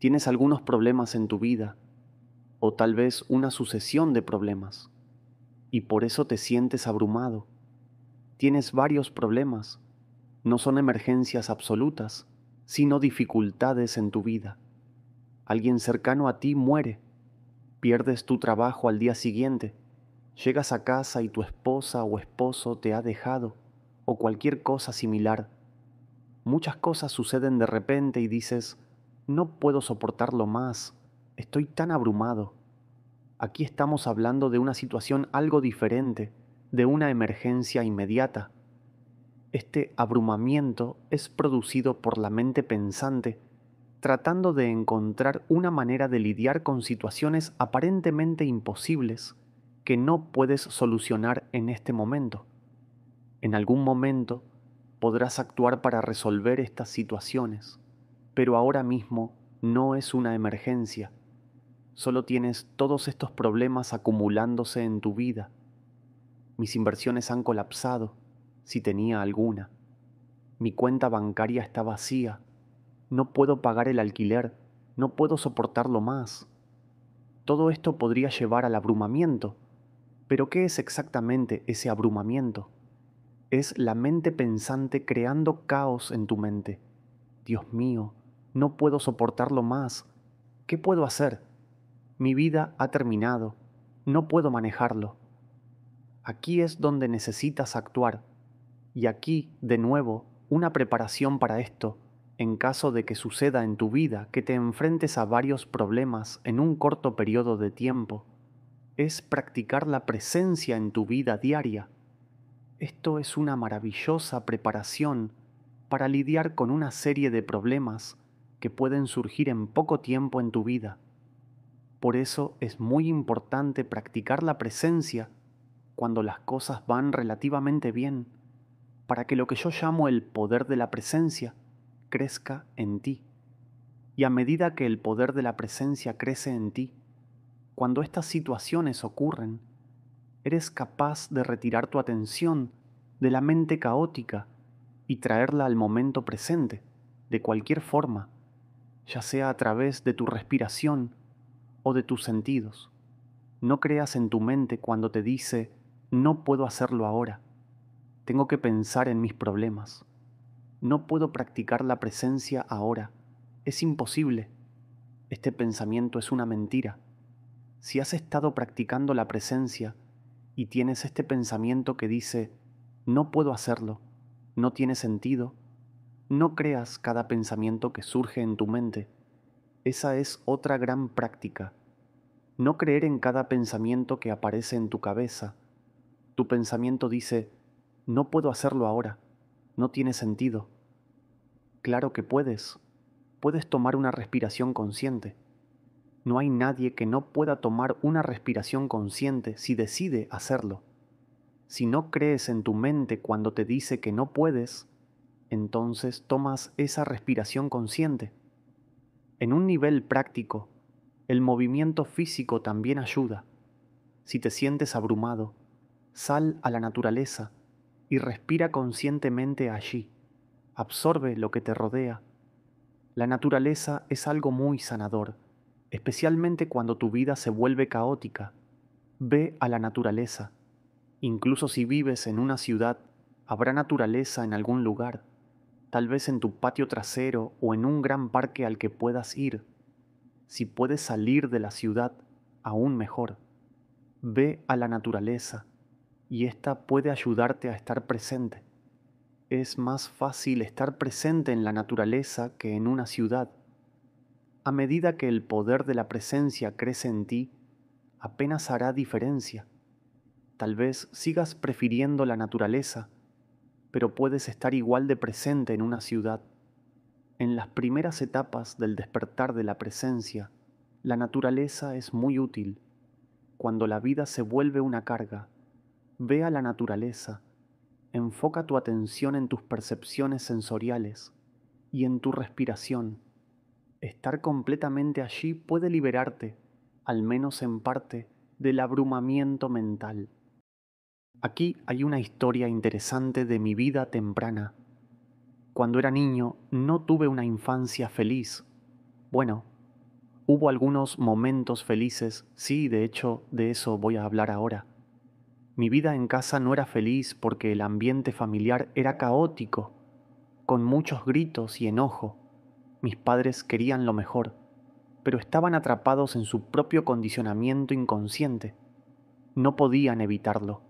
tienes algunos problemas en tu vida, o tal vez una sucesión de problemas, y por eso te sientes abrumado. Tienes varios problemas, no son emergencias absolutas, sino dificultades en tu vida. Alguien cercano a ti muere, pierdes tu trabajo al día siguiente, llegas a casa y tu esposa o esposo te ha dejado, o cualquier cosa similar. Muchas cosas suceden de repente y dices, no puedo soportarlo más. Estoy tan abrumado. Aquí estamos hablando de una situación algo diferente, de una emergencia inmediata. Este abrumamiento es producido por la mente pensante, tratando de encontrar una manera de lidiar con situaciones aparentemente imposibles que no puedes solucionar en este momento. En algún momento podrás actuar para resolver estas situaciones pero ahora mismo no es una emergencia. Solo tienes todos estos problemas acumulándose en tu vida. Mis inversiones han colapsado, si tenía alguna. Mi cuenta bancaria está vacía. No puedo pagar el alquiler. No puedo soportarlo más. Todo esto podría llevar al abrumamiento. Pero ¿qué es exactamente ese abrumamiento? Es la mente pensante creando caos en tu mente. Dios mío, no puedo soportarlo más. ¿Qué puedo hacer? Mi vida ha terminado. No puedo manejarlo. Aquí es donde necesitas actuar. Y aquí, de nuevo, una preparación para esto, en caso de que suceda en tu vida que te enfrentes a varios problemas en un corto periodo de tiempo, es practicar la presencia en tu vida diaria. Esto es una maravillosa preparación para lidiar con una serie de problemas que pueden surgir en poco tiempo en tu vida. Por eso es muy importante practicar la presencia cuando las cosas van relativamente bien, para que lo que yo llamo el poder de la presencia crezca en ti. Y a medida que el poder de la presencia crece en ti, cuando estas situaciones ocurren, eres capaz de retirar tu atención de la mente caótica y traerla al momento presente, de cualquier forma, ya sea a través de tu respiración o de tus sentidos. No creas en tu mente cuando te dice, no puedo hacerlo ahora, tengo que pensar en mis problemas, no puedo practicar la presencia ahora, es imposible, este pensamiento es una mentira. Si has estado practicando la presencia y tienes este pensamiento que dice, no puedo hacerlo, no tiene sentido, no creas cada pensamiento que surge en tu mente. Esa es otra gran práctica. No creer en cada pensamiento que aparece en tu cabeza. Tu pensamiento dice, no puedo hacerlo ahora, no tiene sentido. Claro que puedes, puedes tomar una respiración consciente. No hay nadie que no pueda tomar una respiración consciente si decide hacerlo. Si no crees en tu mente cuando te dice que no puedes, entonces tomas esa respiración consciente. En un nivel práctico, el movimiento físico también ayuda. Si te sientes abrumado, sal a la naturaleza y respira conscientemente allí. Absorbe lo que te rodea. La naturaleza es algo muy sanador, especialmente cuando tu vida se vuelve caótica. Ve a la naturaleza. Incluso si vives en una ciudad, habrá naturaleza en algún lugar tal vez en tu patio trasero o en un gran parque al que puedas ir. Si puedes salir de la ciudad, aún mejor. Ve a la naturaleza y ésta puede ayudarte a estar presente. Es más fácil estar presente en la naturaleza que en una ciudad. A medida que el poder de la presencia crece en ti, apenas hará diferencia. Tal vez sigas prefiriendo la naturaleza, pero puedes estar igual de presente en una ciudad. En las primeras etapas del despertar de la presencia, la naturaleza es muy útil. Cuando la vida se vuelve una carga, ve a la naturaleza, enfoca tu atención en tus percepciones sensoriales y en tu respiración. Estar completamente allí puede liberarte, al menos en parte, del abrumamiento mental. Aquí hay una historia interesante de mi vida temprana. Cuando era niño no tuve una infancia feliz. Bueno, hubo algunos momentos felices, sí, de hecho de eso voy a hablar ahora. Mi vida en casa no era feliz porque el ambiente familiar era caótico, con muchos gritos y enojo. Mis padres querían lo mejor, pero estaban atrapados en su propio condicionamiento inconsciente. No podían evitarlo.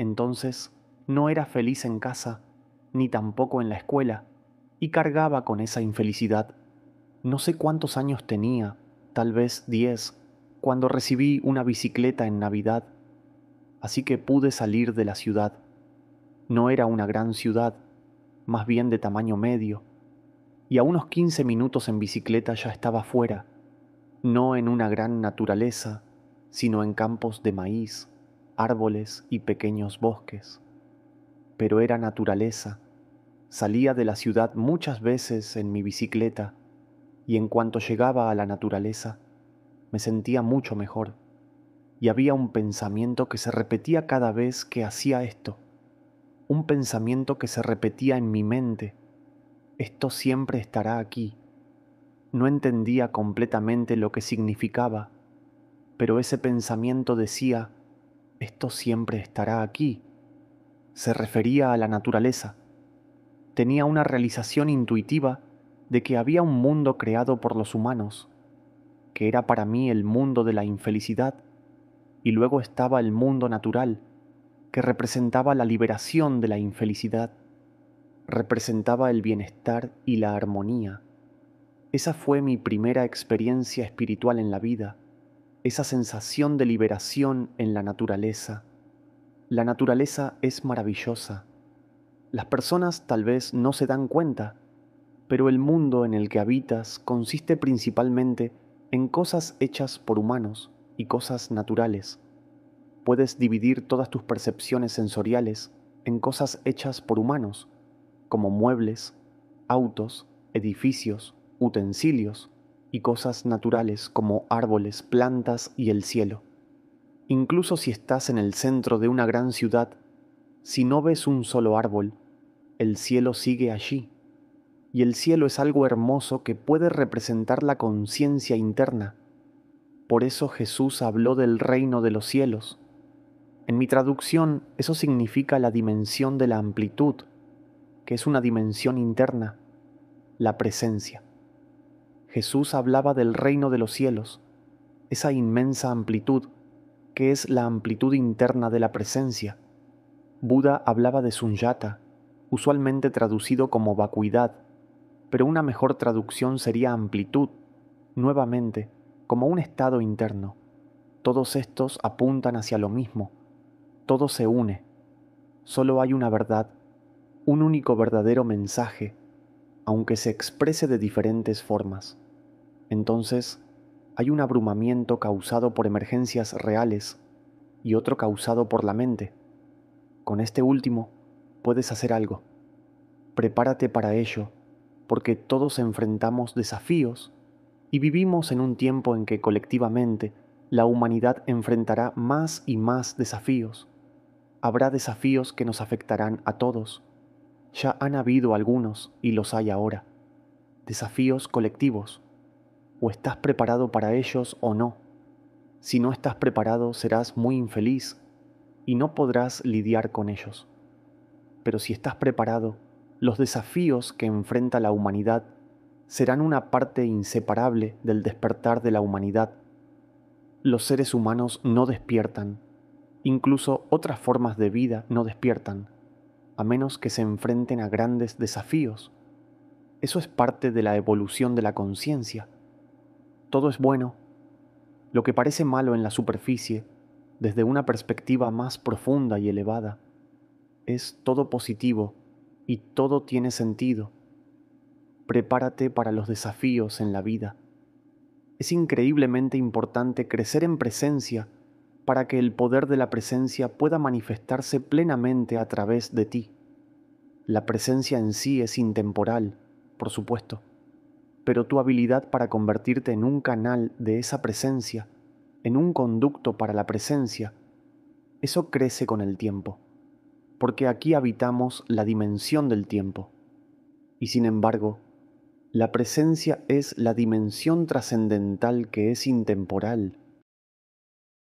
Entonces no era feliz en casa, ni tampoco en la escuela, y cargaba con esa infelicidad. No sé cuántos años tenía, tal vez diez, cuando recibí una bicicleta en Navidad, así que pude salir de la ciudad. No era una gran ciudad, más bien de tamaño medio, y a unos 15 minutos en bicicleta ya estaba fuera, no en una gran naturaleza, sino en campos de maíz, árboles y pequeños bosques, pero era naturaleza. Salía de la ciudad muchas veces en mi bicicleta y en cuanto llegaba a la naturaleza me sentía mucho mejor y había un pensamiento que se repetía cada vez que hacía esto, un pensamiento que se repetía en mi mente, esto siempre estará aquí. No entendía completamente lo que significaba, pero ese pensamiento decía, esto siempre estará aquí. Se refería a la naturaleza. Tenía una realización intuitiva de que había un mundo creado por los humanos, que era para mí el mundo de la infelicidad, y luego estaba el mundo natural, que representaba la liberación de la infelicidad, representaba el bienestar y la armonía. Esa fue mi primera experiencia espiritual en la vida esa sensación de liberación en la naturaleza. La naturaleza es maravillosa. Las personas tal vez no se dan cuenta, pero el mundo en el que habitas consiste principalmente en cosas hechas por humanos y cosas naturales. Puedes dividir todas tus percepciones sensoriales en cosas hechas por humanos, como muebles, autos, edificios, utensilios, y cosas naturales como árboles, plantas y el cielo. Incluso si estás en el centro de una gran ciudad, si no ves un solo árbol, el cielo sigue allí. Y el cielo es algo hermoso que puede representar la conciencia interna. Por eso Jesús habló del reino de los cielos. En mi traducción, eso significa la dimensión de la amplitud, que es una dimensión interna, la presencia. Jesús hablaba del reino de los cielos, esa inmensa amplitud que es la amplitud interna de la presencia. Buda hablaba de sunyata, usualmente traducido como vacuidad, pero una mejor traducción sería amplitud, nuevamente, como un estado interno. Todos estos apuntan hacia lo mismo, todo se une, solo hay una verdad, un único verdadero mensaje aunque se exprese de diferentes formas. Entonces, hay un abrumamiento causado por emergencias reales y otro causado por la mente. Con este último, puedes hacer algo. Prepárate para ello, porque todos enfrentamos desafíos y vivimos en un tiempo en que colectivamente la humanidad enfrentará más y más desafíos. Habrá desafíos que nos afectarán a todos ya han habido algunos y los hay ahora. Desafíos colectivos. O estás preparado para ellos o no. Si no estás preparado serás muy infeliz y no podrás lidiar con ellos. Pero si estás preparado, los desafíos que enfrenta la humanidad serán una parte inseparable del despertar de la humanidad. Los seres humanos no despiertan, incluso otras formas de vida no despiertan a menos que se enfrenten a grandes desafíos. Eso es parte de la evolución de la conciencia. Todo es bueno. Lo que parece malo en la superficie, desde una perspectiva más profunda y elevada, es todo positivo y todo tiene sentido. Prepárate para los desafíos en la vida. Es increíblemente importante crecer en presencia para que el poder de la presencia pueda manifestarse plenamente a través de ti. La presencia en sí es intemporal, por supuesto, pero tu habilidad para convertirte en un canal de esa presencia, en un conducto para la presencia, eso crece con el tiempo, porque aquí habitamos la dimensión del tiempo. Y sin embargo, la presencia es la dimensión trascendental que es intemporal